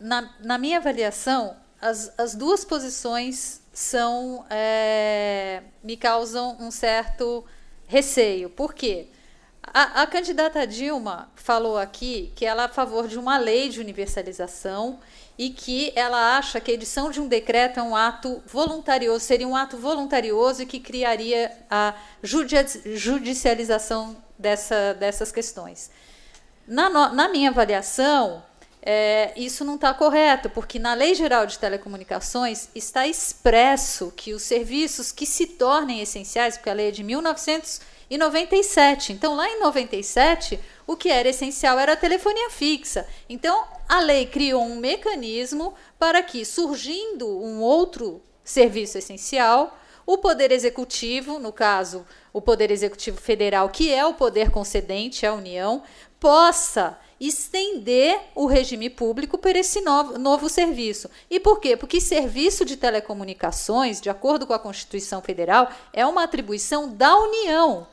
na, na minha avaliação, as, as duas posições são é, me causam um certo receio. Por quê? A, a, candidata Dilma falou aqui que ela é a favor de uma lei de universalização e que ela acha que a edição de um decreto é um ato voluntarioso, seria um ato voluntarioso e que criaria a judicialização dessa, dessas questões. Na, no, na minha avaliação, é, isso não está correto, porque na Lei Geral de Telecomunicações está expresso que os serviços que se tornem essenciais, porque a lei é de 1997, então lá em 97 o que era essencial era a telefonia fixa. Então a lei criou um mecanismo para que, surgindo um outro serviço essencial, o Poder Executivo, no caso, o Poder Executivo Federal, que é o poder concedente, à a União, possa estender o regime público para esse novo, novo serviço. E por quê? Porque serviço de telecomunicações, de acordo com a Constituição Federal, é uma atribuição da União.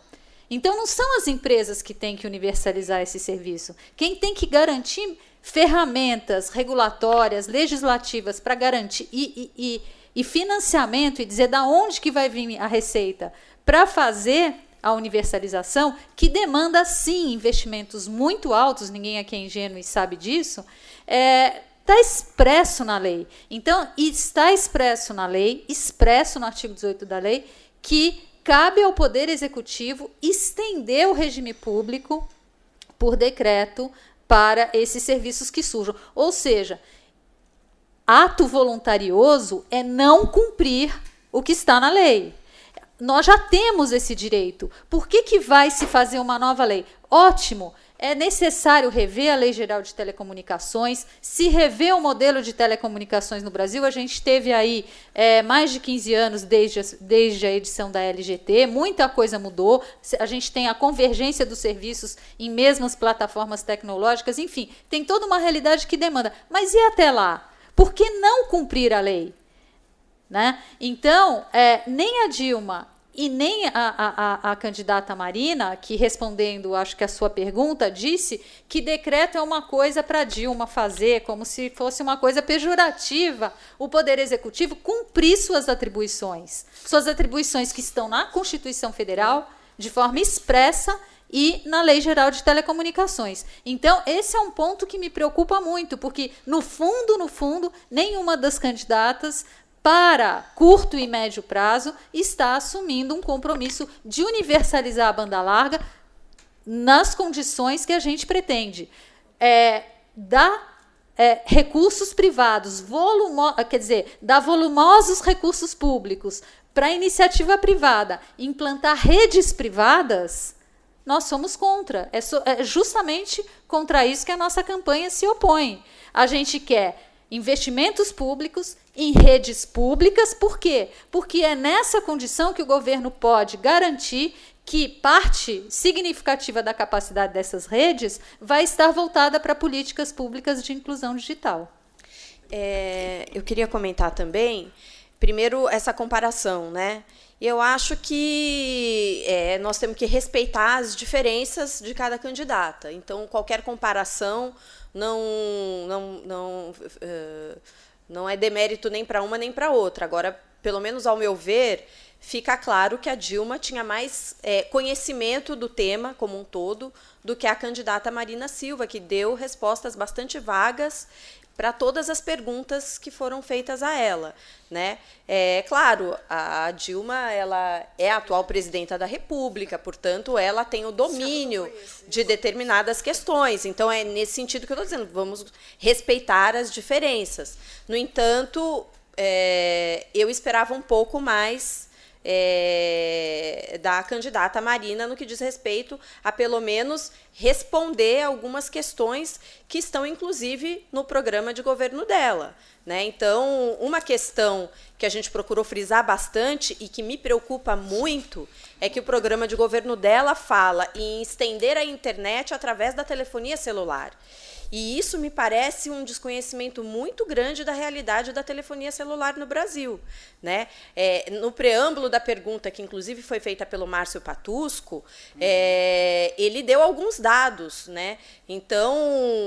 Então não são as empresas que têm que universalizar esse serviço. Quem tem que garantir ferramentas regulatórias, legislativas para garantir e, e, e, e financiamento e dizer da onde que vai vir a receita para fazer a universalização, que demanda sim investimentos muito altos, ninguém aqui é ingênuo e sabe disso, é, está expresso na lei. Então, está expresso na lei, expresso no artigo 18 da lei, que cabe ao Poder Executivo estender o regime público por decreto para esses serviços que surjam. Ou seja, ato voluntarioso é não cumprir o que está na lei nós já temos esse direito. Por que, que vai se fazer uma nova lei? Ótimo! É necessário rever a Lei Geral de Telecomunicações, se rever o modelo de telecomunicações no Brasil. A gente teve aí é, mais de 15 anos desde desde a edição da LGT, muita coisa mudou. A gente tem a convergência dos serviços em mesmas plataformas tecnológicas, enfim, tem toda uma realidade que demanda. Mas e até lá? Por que não cumprir a lei? Né? Então, é, nem a Dilma e nem a, a, a, candidata Marina, que respondendo, acho que a sua pergunta, disse que decreto é uma coisa para Dilma fazer, como se fosse uma coisa pejorativa o Poder Executivo cumprir suas atribuições. Suas atribuições que estão na Constituição Federal, de forma expressa, e na Lei Geral de Telecomunicações. Então, esse é um ponto que me preocupa muito, porque, no fundo, no fundo, nenhuma das candidatas para curto e médio prazo, está assumindo um compromisso de universalizar a banda larga nas condições que a gente pretende. É, dar é, recursos privados, volumo, quer dizer, dar volumosos recursos públicos para iniciativa privada, implantar redes privadas, nós somos contra. É, so, é justamente contra isso que a nossa campanha se opõe. A gente quer Investimentos públicos em redes públicas, por quê? Porque é nessa condição que o governo pode garantir que parte significativa da capacidade dessas redes vai estar voltada para políticas públicas de inclusão digital. É, eu queria comentar também, primeiro, essa comparação, né? Eu acho que é, nós temos que respeitar as diferenças de cada candidata. Então, qualquer comparação não, não, não, uh, não é demérito nem para uma nem para outra. Agora, pelo menos ao meu ver, fica claro que a Dilma tinha mais é, conhecimento do tema como um todo do que a candidata Marina Silva, que deu respostas bastante vagas para todas as perguntas que foram feitas a ela, né? É claro, a Dilma ela é a atual presidenta da República, portanto ela tem o domínio de determinadas questões. Então é nesse sentido que eu estou dizendo, vamos respeitar as diferenças. No entanto, é, eu esperava um pouco mais é, da candidata Marina no que diz respeito a pelo menos responder algumas questões que estão, inclusive, no programa de governo dela. Né? Então, uma questão que a gente procurou frisar bastante e que me preocupa muito é que o programa de governo dela fala em estender a internet através da telefonia celular. E isso me parece um desconhecimento muito grande da realidade da telefonia celular no Brasil. Né? É, no preâmbulo da pergunta, que inclusive foi feita pelo Márcio Patusco, é, ele deu alguns dados, né? Então,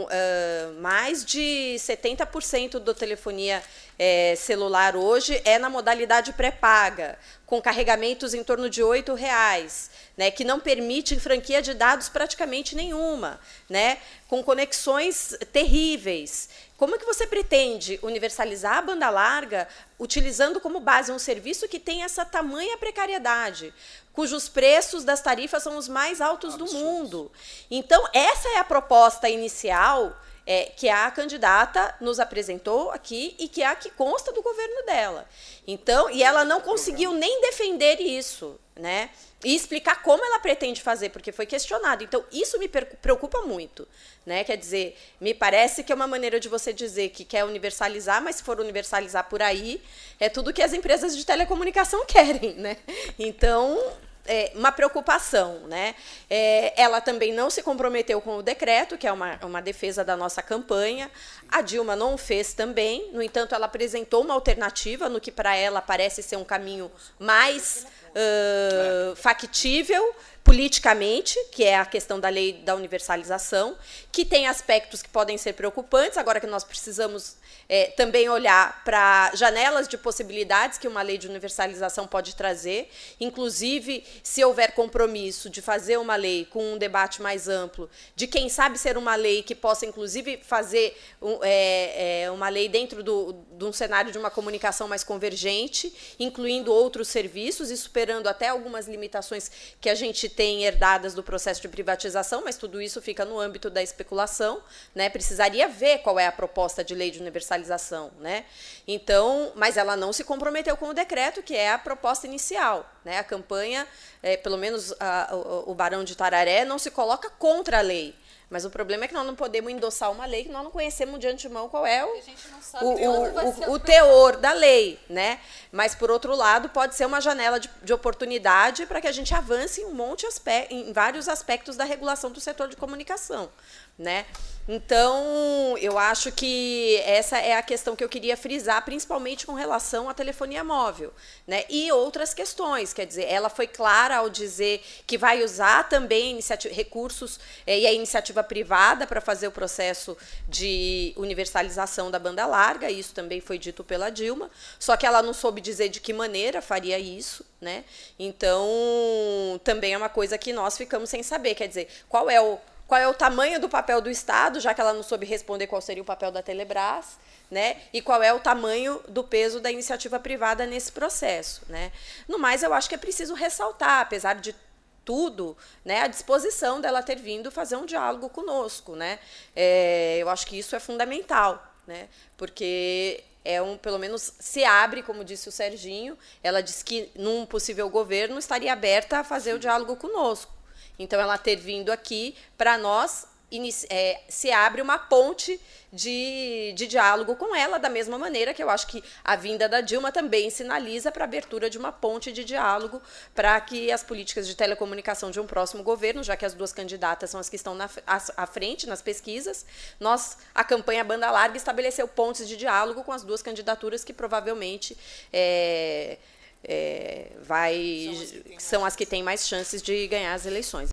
uh, mais de 70% da telefonia é, celular hoje é na modalidade pré-paga, com carregamentos em torno de R$ reais, né, que não permite franquia de dados praticamente nenhuma, né, com conexões terríveis. Como é que você pretende universalizar a banda larga utilizando como base um serviço que tem essa tamanha precariedade, cujos preços das tarifas são os mais altos Absurdo. do mundo? Então, essa é a proposta inicial é, que é a candidata nos apresentou aqui e que é a que consta do governo dela. Então, e ela não conseguiu nem defender isso, né? E explicar como ela pretende fazer, porque foi questionado. Então, isso me preocupa muito, né? Quer dizer, me parece que é uma maneira de você dizer que quer universalizar, mas se for universalizar por aí, é tudo que as empresas de telecomunicação querem, né? Então, é, uma preocupação. Né? É, ela também não se comprometeu com o decreto, que é uma, uma defesa da nossa campanha. A Dilma não fez também, no entanto, ela apresentou uma alternativa no que para ela parece ser um caminho mais uh, factível politicamente, que é a questão da lei da universalização, que tem aspectos que podem ser preocupantes, agora que nós precisamos é, também olhar para janelas de possibilidades que uma lei de universalização pode trazer, inclusive se houver compromisso de fazer uma lei com um debate mais amplo, de quem sabe ser uma lei que possa, inclusive, fazer um, é, é, uma lei dentro do, de um cenário de uma comunicação mais convergente, incluindo outros serviços e superando até algumas limitações que a gente tem herdadas do processo de privatização, mas tudo isso fica no âmbito da especulação, né? Precisaria ver qual é a proposta de lei de universalização, né? Então, mas ela não se comprometeu com o decreto, que é a proposta inicial, né? A campanha, é, pelo menos a, o, o Barão de Tararé, não se coloca contra a lei mas o problema é que nós não podemos endossar uma lei que nós não conhecemos de antemão qual é o, o, o, o, o teor da lei, né? Mas, por outro lado, pode ser uma janela de, de oportunidade para que a gente avance em um monte aspe em vários aspectos da regulação do setor de comunicação né? Então, eu acho que essa é a questão que eu queria frisar, principalmente com relação à telefonia móvel, né? E outras questões, quer dizer, ela foi clara ao dizer que vai usar também recursos eh, e a iniciativa privada para fazer o processo de universalização da banda larga, isso também foi dito pela Dilma, só que ela não soube dizer de que maneira faria isso, né? Então, também é uma coisa que nós ficamos sem saber, quer dizer, qual é o qual é o tamanho do papel do Estado, já que ela não soube responder qual seria o papel da Telebrás, né? E qual é o tamanho do peso da iniciativa privada nesse processo, né? No mais, eu acho que é preciso ressaltar, apesar de tudo, né, a disposição dela ter vindo fazer um diálogo conosco, né? É, eu acho que isso é fundamental, né? Porque é um, pelo menos se abre, como disse o Serginho, ela disse que num possível governo estaria aberta a fazer Sim. o diálogo conosco. Então, ela ter vindo aqui, para nós, é, se abre uma ponte de, de diálogo com ela, da mesma maneira que eu acho que a vinda da Dilma também sinaliza para a abertura de uma ponte de diálogo para que as políticas de telecomunicação de um próximo governo, já que as duas candidatas são as que estão na, à frente nas pesquisas, nós, a campanha Banda Larga estabeleceu pontes de diálogo com as duas candidaturas que provavelmente. É, é, vai são as que têm mais chances de ganhar as eleições.